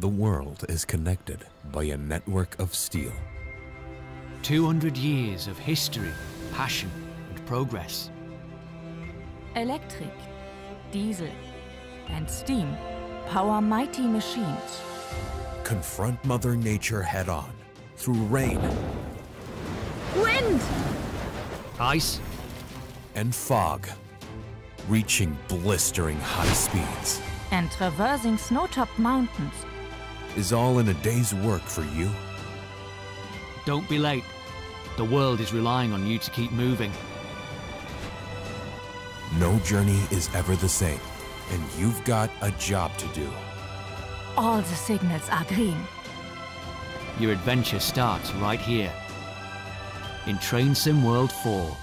The world is connected by a network of steel. 200 years of history, passion and progress. Electric, diesel and steam power mighty machines. Confront Mother Nature head on through rain. Wind! Ice. And fog. Reaching blistering high speeds. And traversing snow-topped mountains is all in a day's work for you. Don't be late. The world is relying on you to keep moving. No journey is ever the same, and you've got a job to do. All the signals are green. Your adventure starts right here. In Train Sim World 4.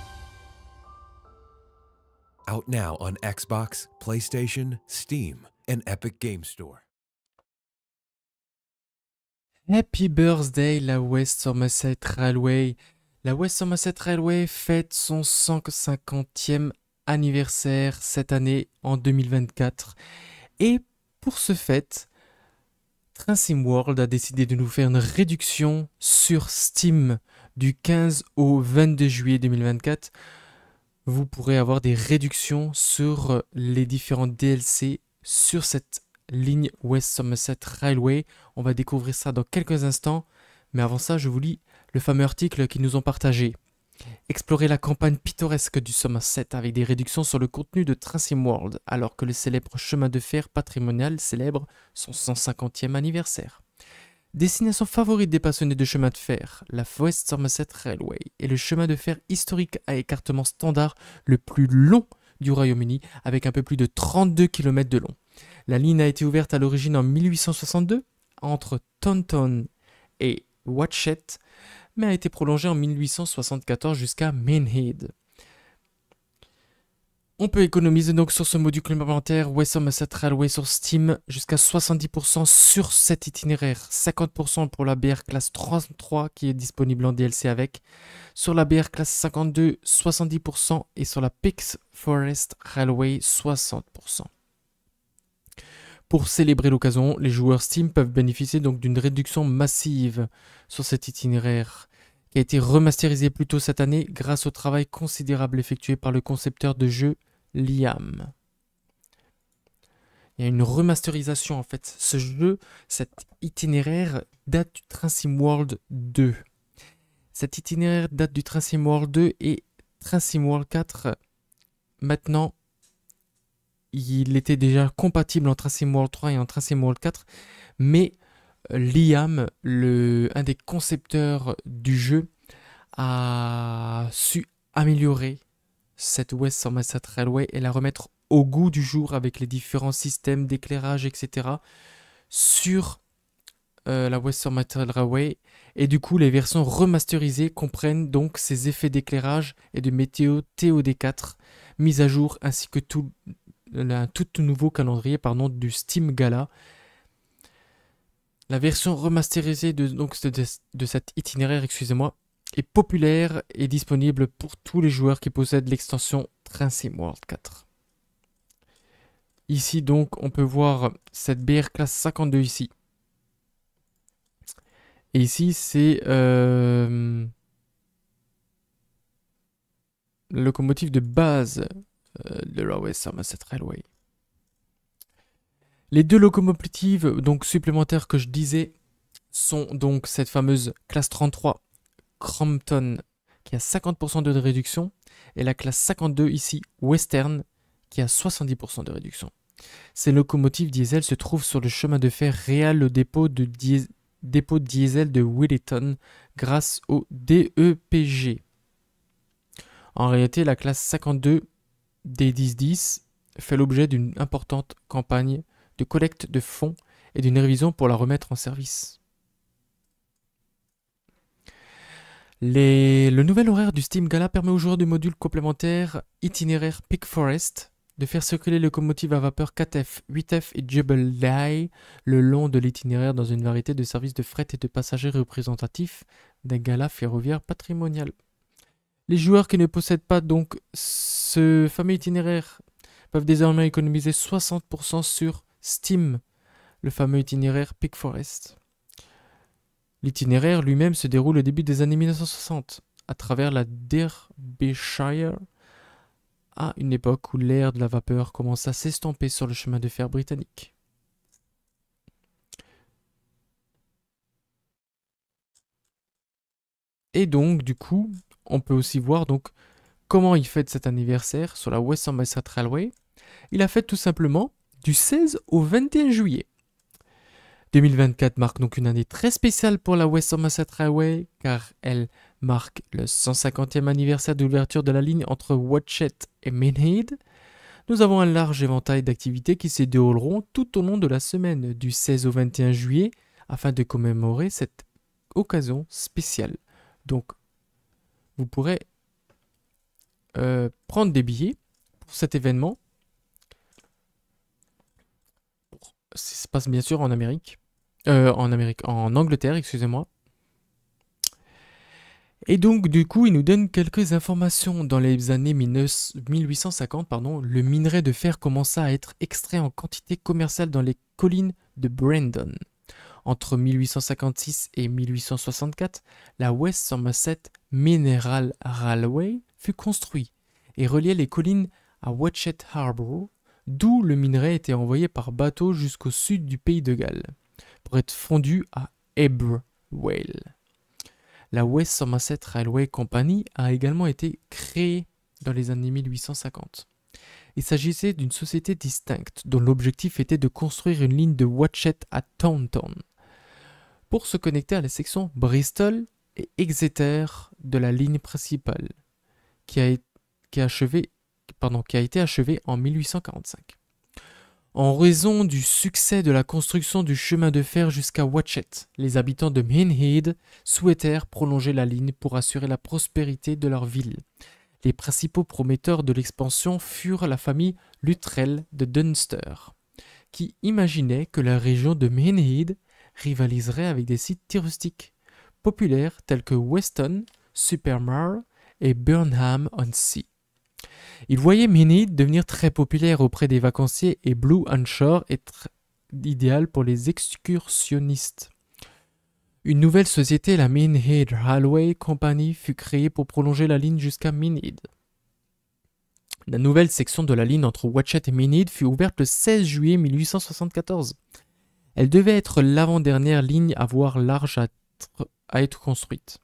Out now on Xbox, PlayStation, Steam, and Epic Game Store. Happy birthday la West Somerset Railway. La West Somerset Railway fête son 150e anniversaire cette année en 2024. Et pour ce fait, Sim World a décidé de nous faire une réduction sur Steam du 15 au 22 juillet 2024. Vous pourrez avoir des réductions sur euh, les différents DLC sur cette ligne West Somerset Railway. On va découvrir ça dans quelques instants, mais avant ça, je vous lis le fameux article qu'ils nous ont partagé. Explorer la campagne pittoresque du Somerset avec des réductions sur le contenu de Tracy World, alors que le célèbre chemin de fer patrimonial célèbre son 150e anniversaire. Destination favorite des passionnés de chemin de fer, la West Somerset Railway est le chemin de fer historique à écartement standard le plus long du Royaume-Uni avec un peu plus de 32 km de long. La ligne a été ouverte à l'origine en 1862 entre Taunton et Watchet, mais a été prolongée en 1874 jusqu'à Mainhead. On peut économiser donc sur ce module complémentaire West Somerset Railway sur Steam jusqu'à 70% sur cet itinéraire, 50% pour la BR classe 33 qui est disponible en DLC avec, sur la BR classe 52 70% et sur la Pix Forest Railway 60%. Pour célébrer l'occasion, les joueurs Steam peuvent bénéficier donc d'une réduction massive sur cet itinéraire qui a été remasterisé plus tôt cette année grâce au travail considérable effectué par le concepteur de jeu Liam. Il y a une remasterisation en fait. Ce jeu, cet itinéraire date du Sim World 2. Cet itinéraire date du Sim World 2 et Sim World 4 maintenant il était déjà compatible entre World 3 et entre World 4, mais euh, Liam, le, un des concepteurs du jeu, a su améliorer cette Western material Railway et la remettre au goût du jour avec les différents systèmes d'éclairage, etc. sur euh, la Western Material Railway. Et du coup, les versions remasterisées comprennent donc ces effets d'éclairage et de météo TOD4 mis à jour ainsi que tout, un tout nouveau calendrier pardon, du Steam Gala. La version remasterisée de, donc, de, cet itinéraire, excusez-moi, est populaire et disponible pour tous les joueurs qui possèdent l'extension Sim World 4. Ici donc on peut voir cette BR classe 52 ici. Et ici c'est euh, locomotive de base de la West Railway. Les deux locomotives donc supplémentaires que je disais sont donc cette fameuse classe 33 Crompton qui a 50% de réduction et la classe 52 ici Western qui a 70% de réduction. Ces locomotives diesel se trouvent sur le chemin de fer réel au dépôt de, diesel de Williton grâce au DEPG. En réalité, la classe 52 D1010 fait l'objet d'une importante campagne de collecte de fonds et d'une révision pour la remettre en service. Le nouvel horaire du Steam Gala permet aux joueurs du module complémentaire itinéraire Peak Forest de faire circuler les locomotives à vapeur 4F, 8F et Jebel le long de l'itinéraire dans une variété de services de fret et de passagers représentatifs d'un galas ferroviaire patrimonial. Les joueurs qui ne possèdent pas donc ce fameux itinéraire peuvent désormais économiser 60% sur Steam, le fameux itinéraire Peak Forest. L'itinéraire lui-même se déroule au début des années 1960, à travers la Derbyshire, à une époque où l'air de la vapeur commence à s'estomper sur le chemin de fer britannique. Et donc, du coup, on peut aussi voir donc comment il fête cet anniversaire sur la West Somerset Railway. Il a fait tout simplement du 16 au 21 juillet. 2024 marque donc une année très spéciale pour la West Somerset Railway car elle marque le 150e anniversaire de l'ouverture de la ligne entre watchet et Mainhead. Nous avons un large éventail d'activités qui se dérouleront tout au long de la semaine du 16 au 21 juillet afin de commémorer cette occasion spéciale. Donc vous pourrez euh, prendre des billets pour cet événement. Ça se passe bien sûr en Amérique. Euh, en Amérique, en Angleterre, excusez-moi. Et donc, du coup, il nous donne quelques informations. Dans les années 1850, pardon, le minerai de fer commença à être extrait en quantité commerciale dans les collines de Brandon. Entre 1856 et 1864, la West Somerset Mineral Railway fut construite et reliait les collines à Watchet Harbour, d'où le minerai était envoyé par bateau jusqu'au sud du pays de Galles, pour être fondu à Eberwale. La West Somerset Railway Company a également été créée dans les années 1850. Il s'agissait d'une société distincte dont l'objectif était de construire une ligne de Watchet à Taunton, pour se connecter à la section Bristol et Exeter de la ligne principale, qui a, été achevée en 1845. En raison du succès de la construction du chemin de fer jusqu'à Watchet, les habitants de Minhead souhaitèrent prolonger la ligne pour assurer la prospérité de leur ville. Les principaux prometteurs de l'expansion furent la famille Luttrell de Dunster, qui imaginait que la région de Minhead rivaliserait avec des sites touristiques populaires tels que Weston, Supermar et Burnham-on-Sea. Il voyait Minid devenir très populaire auprès des vacanciers et Blue Onshore être idéal pour les excursionnistes. Une nouvelle société, la Minhead Railway Company, fut créée pour prolonger la ligne jusqu'à Minid. La nouvelle section de la ligne entre Watchet et Minid fut ouverte le 16 juillet 1874. Elle devait être l'avant-dernière ligne à voir large à, être construite.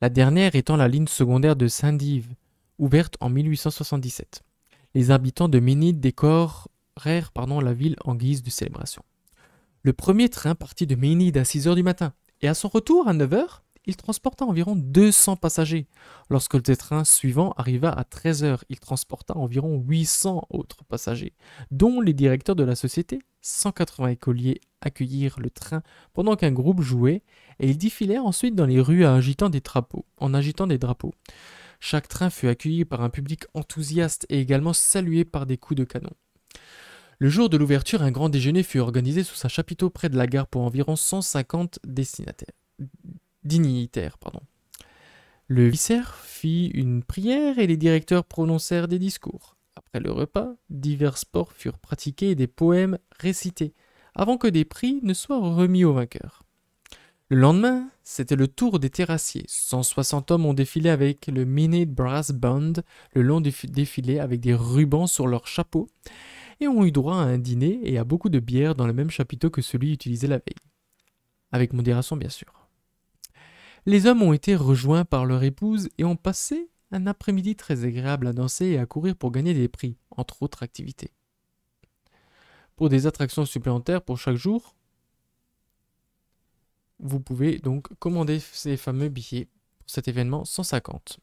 La dernière étant la ligne secondaire de saint dives ouverte en 1877. Les habitants de Ménide décorèrent la ville en guise de célébration. Le premier train partit de Ménide à 6 h du matin, et à son retour à 9 h il transporta environ 200 passagers. Lorsque le train suivant arriva à 13 h il transporta environ 800 autres passagers, dont les directeurs de la société. 180 écoliers accueillirent le train pendant qu'un groupe jouait, et ils défilèrent ensuite dans les rues agitant des drapeaux. En agitant des drapeaux. Chaque train fut accueilli par un public enthousiaste et également salué par des coups de canon. Le jour de l'ouverture, un grand déjeuner fut organisé sous un chapiteau près de la gare pour environ 150 destinataires dignitaires. Pardon. Le vicaire fit une prière et les directeurs prononcèrent des discours. Après le repas, divers sports furent pratiqués et des poèmes récités, avant que des prix ne soient remis aux vainqueurs. Le lendemain, c'était le tour des terrassiers. 160 hommes ont défilé avec le mini Brass Band le long du défilé avec des rubans sur leurs chapeaux et ont eu droit à un dîner et à beaucoup de bière dans le même chapiteau que celui utilisé la veille. Avec modération, bien sûr les hommes ont été rejoints par leur épouse et ont passé un après-midi très agréable à danser et à courir pour gagner des prix, entre autres activités. Pour des attractions supplémentaires pour chaque jour, vous pouvez donc commander ces fameux billets pour cet événement 150.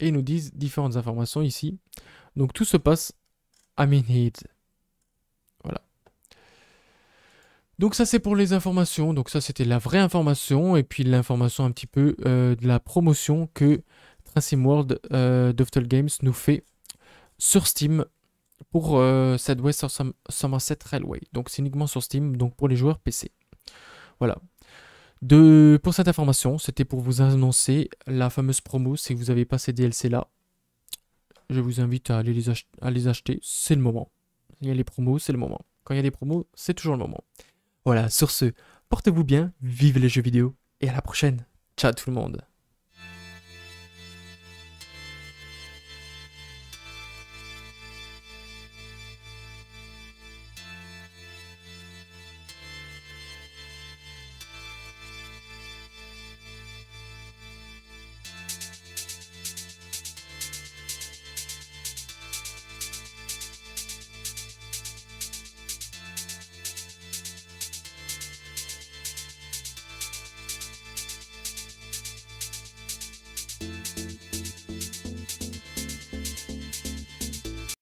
Et nous disent différentes informations ici. Donc tout se passe à Minid, Donc ça c'est pour les informations, donc ça c'était la vraie information et puis l'information un petit peu euh, de la promotion que Tracy World euh, Games nous fait sur Steam pour euh, West Somerset Railway. Donc c'est uniquement sur Steam, donc pour les joueurs PC. Voilà. De, pour cette information, c'était pour vous annoncer la fameuse promo si vous n'avez pas ces DLC là. Je vous invite à aller les, les acheter, c'est le moment. Il y a les promos, c'est le moment. Quand il y a des promos, c'est toujours le moment. Voilà, sur ce, portez-vous bien, vive les jeux vidéo et à la prochaine. Ciao tout le monde.